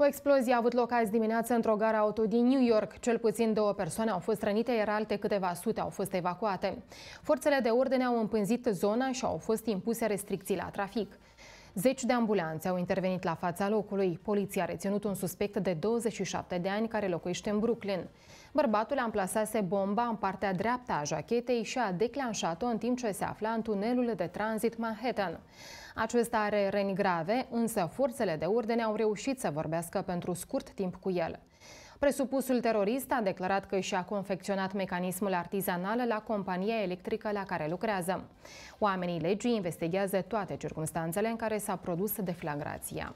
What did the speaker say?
O explozie a avut loc azi dimineață într-o gară auto din New York. Cel puțin două persoane au fost rănite, iar alte câteva sute au fost evacuate. Forțele de ordine au împânzit zona și au fost impuse restricții la trafic. Zeci de ambulanțe au intervenit la fața locului. Poliția a reținut un suspect de 27 de ani care locuiește în Brooklyn. Bărbatul amplasase bomba în partea dreaptă a jachetei și a declanșat-o în timp ce se afla în tunelul de tranzit Manhattan. Acesta are răni grave, însă forțele de ordine au reușit să vorbească pentru scurt timp cu el. Presupusul terorist a declarat că și-a confecționat mecanismul artizanal la compania electrică la care lucrează. Oamenii legii investigează toate circunstanțele în care s-a produs deflagrația.